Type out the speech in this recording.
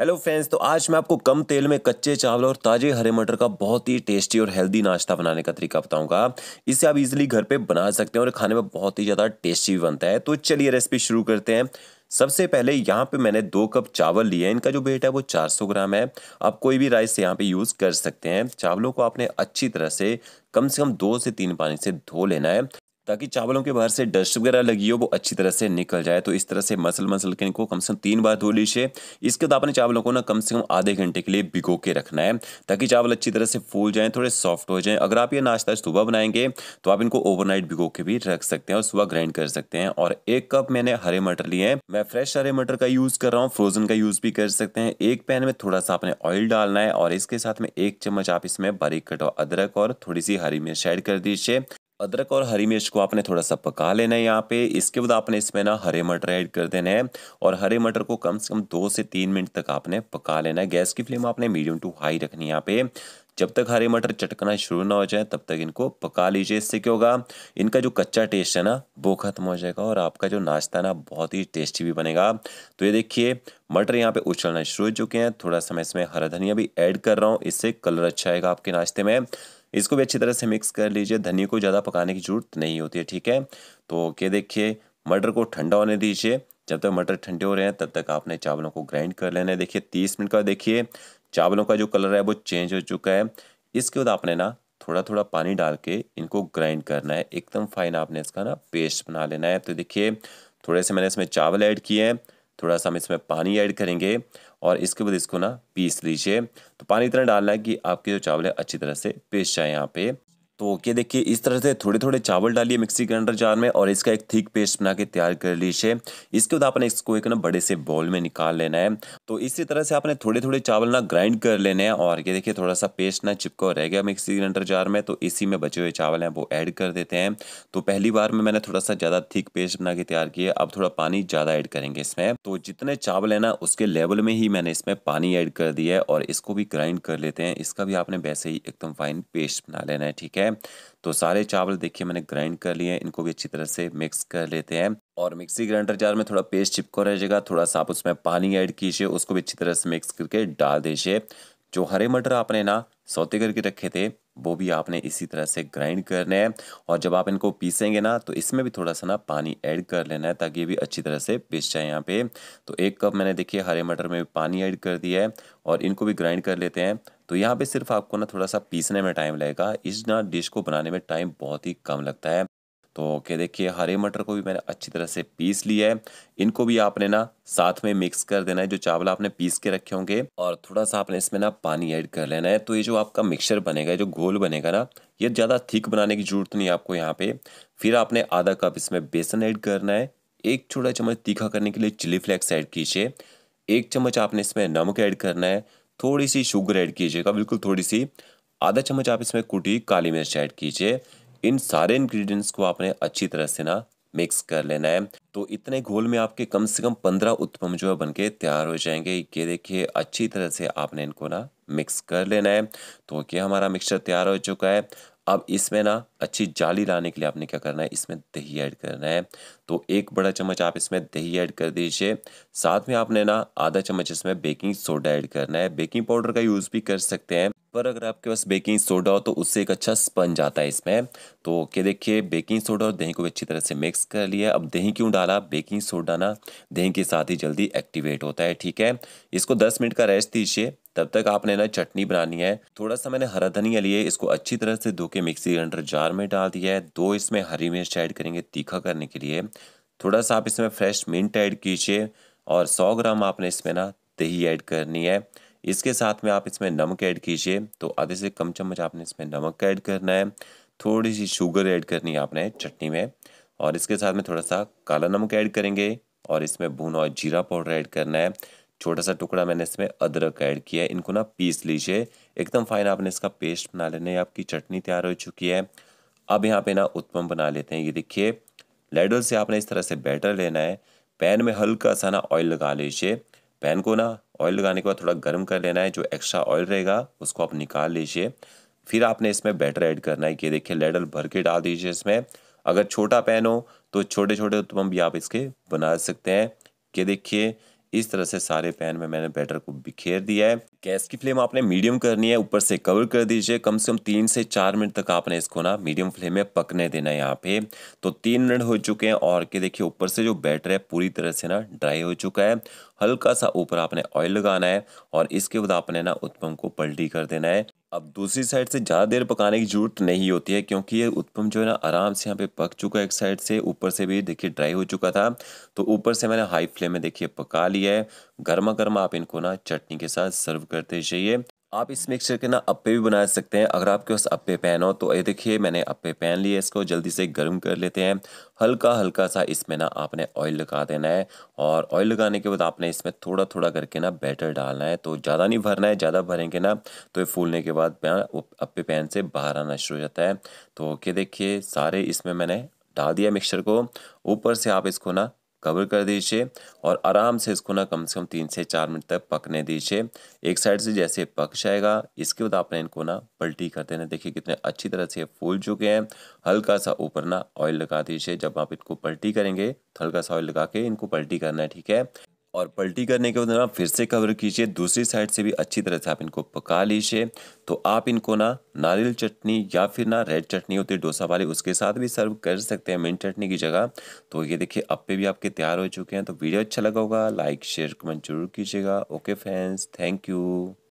hello friends तो आज मैं आपको कम तेल में कच्चे चावल और ताजे हरे मटर का बहुत ही टेस्टी और हेल्दी नाश्ता बनाने का तरीका बताऊंगा इसे आप इजीली घर पे बना सकते हैं और खाने में बहुत ही ज़्यादा टेस्टी भी बनता है तो चलिए रेसिपी शुरू करते हैं सबसे पहले यहाँ पे मैंने दो कप चावल लिए इनका जो बेट है वो चार ग्राम है आप कोई भी राइस यहाँ पे यूज़ कर सकते हैं चावलों को आपने अच्छी तरह से कम से कम दो से तीन पानी से धो लेना है ताकि चावलों के बाहर से डस्ट वगैरह लगी हो वो अच्छी तरह से निकल जाए तो इस तरह से मसल मसल के इनको कम से कम तीन बार धो लीजिए इसके बाद अपने चावलों को ना कम से कम आधे घंटे के लिए भिगो के रखना है ताकि चावल अच्छी तरह से फूल जाएं थोड़े सॉफ्ट हो जाएं अगर आप ये नाश्ता सुबह बनाएंगे तो आप इनको ओवरनाइट भिगो के भी रख सकते हैं और सुबह ग्राइंड कर सकते हैं और एक कप मैंने हरे मटर लिए हैं मैं फ्रेश हरे मटर का यूज़ कर रहा हूँ फ्रोजन का यूज़ भी कर सकते हैं एक पैन में थोड़ा सा आपने ऑयल डालना है और इसके साथ में एक चम्मच आप इसमें बारीक कटा अदरक और थोड़ी सी हरी मिर्च ऐड कर दीजिए अदरक और हरी मिर्च को आपने थोड़ा सा पका लेना है यहाँ पे इसके बाद आपने इसमें ना हरे मटर ऐड कर देने हैं और हरे मटर को कम से कम दो से तीन मिनट तक आपने पका लेना है गैस की फ्लेम आपने मीडियम टू हाई रखनी है यहाँ पे जब तक हरे मटर चटकना शुरू ना हो जाए तब तक इनको पका लीजिए इससे क्या होगा इनका जो कच्चा टेस्ट है ना वो ख़त्म हो जाएगा और आपका जो नाश्ता ना बहुत ही टेस्टी भी बनेगा तो ये देखिए मटर यहाँ पे उछलना शुरू हो चुके हैं थोड़ा समय इसमें हरा धनिया भी ऐड कर रहा हूँ इससे कलर अच्छा आएगा आपके नाश्ते में इसको भी अच्छी तरह से मिक्स कर लीजिए धनिया को ज़्यादा पकाने की जरूरत नहीं होती है ठीक है तो क्या देखिए मटर को ठंडा होने दीजिए जब तक मटर ठंडे हो रहे हैं तब तक आपने चावलों को ग्राइंड कर लेना है देखिए तीस मिनट का देखिए चावलों का जो कलर है वो चेंज हो चुका है इसके बाद आपने ना थोड़ा थोड़ा पानी डाल के इनको ग्राइंड करना है एकदम फाइन आपने इसका ना पेस्ट बना लेना है तो देखिए थोड़े से मैंने इसमें चावल ऐड किए हैं थोड़ा सा हम इसमें पानी ऐड करेंगे और इसके बाद इसको ना पीस लीजिए तो पानी इतना डालना है कि आपके जो चावल है अच्छी तरह से पीस जाए यहाँ पे तो ओके देखिए इस तरह से थोड़े थोड़े चावल डालिए मिक्सी के अंडर जार में और इसका एक थिक पेस्ट बना के तैयार कर लीजिए इसके बाद आपने इसको एक ना बड़े से बॉल में निकाल लेना है तो इसी तरह से आपने थोड़े थोड़े चावल ना ग्राइंड कर लेने हैं और ये देखिए थोड़ा सा पेस्ट ना चिपका रह गया मिक्सी के अंडर जार में तो इसी में बचे हुए चावल हैं वो ऐड कर देते हैं तो पहली बार में मैंने थोड़ा सा ज़्यादा थिक पेस्ट बना के तैयार किया अब थोड़ा पानी ज़्यादा ऐड करेंगे इसमें तो जितने चावल है ना उसके लेवल में ही मैंने इसमें पानी ऐड कर दिया है और इसको भी ग्राइंड कर लेते हैं इसका भी आपने वैसे ही एकदम फाइन पेस्ट बना लेना है ठीक है है तो सारे चावल देखिए मैंने ग्राइंड कर लिए इनको भी अच्छी तरह से मिक्स कर लेते हैं और मिक्सी ग्राइंडर जार में थोड़ा पेस्ट चिपका रह जाएगा थोड़ा सा आप उसमें पानी ऐड कीजिए उसको भी अच्छी तरह से मिक्स करके डाल दीजिए जो हरे मटर आपने ना सौते करके रखे थे वो भी आपने इसी तरह से ग्राइंड करना है और जब आप इनको पीसेंगे ना तो इसमें भी थोड़ा सा ना पानी ऐड कर लेना है ताकि ये भी अच्छी तरह से पिस जाए यहाँ पे तो एक कप मैंने देखिए हरे मटर में पानी ऐड कर दिया है और इनको भी ग्राइंड कर लेते हैं तो यहाँ पे सिर्फ आपको ना थोड़ा सा पीसने में टाइम लगेगा इस ना डिश को बनाने में टाइम बहुत ही कम लगता है तो ओके देखिए हरे मटर को भी मैंने अच्छी तरह से पीस लिया है इनको भी आपने ना साथ में मिक्स कर देना है जो चावल आपने पीस के रखे होंगे और थोड़ा सा आपने इसमें ना पानी ऐड कर लेना है तो ये जो आपका मिक्सचर बनेगा जो घोल बनेगा ना ये ज़्यादा थिक बनाने की जरूरत नहीं है आपको यहाँ पे फिर आपने आधा कप इसमें बेसन ऐड करना है एक छोटा चम्मच तीखा करने के लिए चिली फ्लेक्स ऐड कीजिए एक चम्मच आपने इसमें नमक ऐड करना है थोड़ी सी शुगर ऐड कीजिएगा बिल्कुल थोड़ी सी आधा चम्मच आप इसमें कुटी काली मिर्च ऐड कीजिए इन सारे इंग्रेडिएंट्स को आपने अच्छी तरह से ना मिक्स कर लेना है तो इतने घोल में आपके कम से कम पंद्रह उत्पम जो है बनके तैयार हो जाएंगे ये देखिए अच्छी तरह से आपने इनको ना मिक्स कर लेना है तो ये हमारा मिक्सचर तैयार हो चुका है अब इसमें ना अच्छी जाली लाने के लिए आपने क्या करना है इसमें दही ऐड करना है तो एक बड़ा चम्मच आप इसमें दही ऐड कर दीजिए साथ में आपने ना आधा चम्मच इसमें बेकिंग सोडा ऐड करना है बेकिंग पाउडर का यूज़ भी कर सकते हैं पर अगर आपके पास बेकिंग सोडा हो तो उससे एक अच्छा स्पंज आता है इसमें तो ओके देखिए बेकिंग सोडा और दही को अच्छी तरह से मिक्स कर लिया अब दही क्यों डाला बेकिंग सोडा ना दही के साथ ही जल्दी एक्टिवेट होता है ठीक है इसको दस मिनट का रेस्ट दीजिए तब तक आपने ना चटनी बनानी है थोड़ा सा मैंने हरा धनिया लिए इसको अच्छी तरह से धो के मिक्सी ग्राइंडर जार में डाल दिया है दो इसमें हरी मिर्च ऐड करेंगे तीखा करने के लिए थोड़ा सा आप इसमें फ्रेश मिंट ऐड कीजिए और सौ ग्राम आपने इसमें ना दही ऐड करनी है इसके साथ में आप इसमें नमक ऐड कीजिए तो आधे से कम चम्मच आपने इसमें नमक ऐड करना है थोड़ी सी शुगर ऐड करनी है आपने चटनी में और इसके साथ में थोड़ा सा काला नमक ऐड करेंगे और इसमें भून और जीरा पाउडर ऐड करना है छोटा सा टुकड़ा मैंने इसमें अदरक ऐड किया है इनको ना पीस लीजिए एकदम फाइन आपने इसका पेस्ट बना लेना है आपकी चटनी तैयार हो चुकी है अब यहाँ पे ना उत्पम बना लेते हैं ये देखिए लेडल से आपने इस तरह से बैटर लेना है पैन में हल्का सा ना ऑयल लगा लीजिए पैन को ना ऑयल लगाने के बाद थोड़ा गर्म कर लेना है जो एक्स्ट्रा ऑयल रहेगा उसको आप निकाल लीजिए फिर आपने इसमें बैटर ऐड करना है कि देखिए लेडल भर के डाल दीजिए इसमें अगर छोटा पैन हो तो छोटे छोटे तो उत्पम भी आप इसके बना सकते हैं कि देखिए इस तरह से सारे पैन में मैंने बैटर को बिखेर दिया है गैस की फ्लेम आपने मीडियम करनी है ऊपर से कवर कर दीजिए कम से कम तीन से चार मिनट तक आपने इसको ना मीडियम फ्लेम में पकने देना है यहाँ पे तो तीन मिनट हो चुके हैं और के देखिए ऊपर से जो बैटर है पूरी तरह से ना ड्राई हो चुका है हल्का सा ऊपर आपने ऑयल लगाना है और इसके बाद आपने ना उत्पम को पलटी कर देना है अब दूसरी साइड से ज़्यादा देर पकाने की जरूरत नहीं होती है क्योंकि ये उत्पम जो है ना आराम से यहाँ पे पक चुका है एक साइड से ऊपर से भी देखिए ड्राई हो चुका था तो ऊपर से मैंने हाई फ्लेम में देखिए पका लिया है गर्मा गर्मा आप इनको ना चटनी के साथ सर्व करते जाइए आप इस मिक्सचर के ना अप्पे भी बना सकते हैं अगर आपके पास अप्पे पैन हो तो ये देखिए मैंने अप्पे पैन लिए इसको जल्दी से गर्म कर लेते हैं हल्का हल्का सा इसमें ना आपने ऑयल लगा देना है और ऑयल लगाने के बाद आपने इसमें थोड़ा थोड़ा करके ना बैटर डालना है तो ज़्यादा नहीं भरना है ज़्यादा भरेंगे ना तो ये फूलने के बाद अप्पे पैन से बाहर आना शुरू हो जाता है तो ओके देखिए सारे इसमें मैंने डाल दिया मिक्सचर को ऊपर से आप इसको ना कवर कर दीजिए और आराम से इसको ना कम से कम तीन से चार मिनट तक पकने दीजिए एक साइड से जैसे पक जाएगा इसके बाद आपने इनको ना पलटी कर देना देखिए कितने अच्छी तरह से फूल चुके हैं हल्का सा ऊपर ना ऑयल लगा दीजिए जब आप इनको पलटी करेंगे तो हल्का सा ऑयल लगा के इनको पलटी करना है ठीक है और पलटी करने के बाद ना फिर से कवर कीजिए दूसरी साइड से भी अच्छी तरह से आप इनको पका लीजिए तो आप इनको ना नारियल चटनी या फिर ना रेड चटनी होती है डोसा वाली उसके साथ भी सर्व कर सकते हैं मिंट चटनी की जगह तो ये देखिए अब पे भी आपके तैयार हो चुके हैं तो वीडियो अच्छा लगा होगा लाइक शेयर कमेंट जरूर कीजिएगा ओके फैंस थैंक यू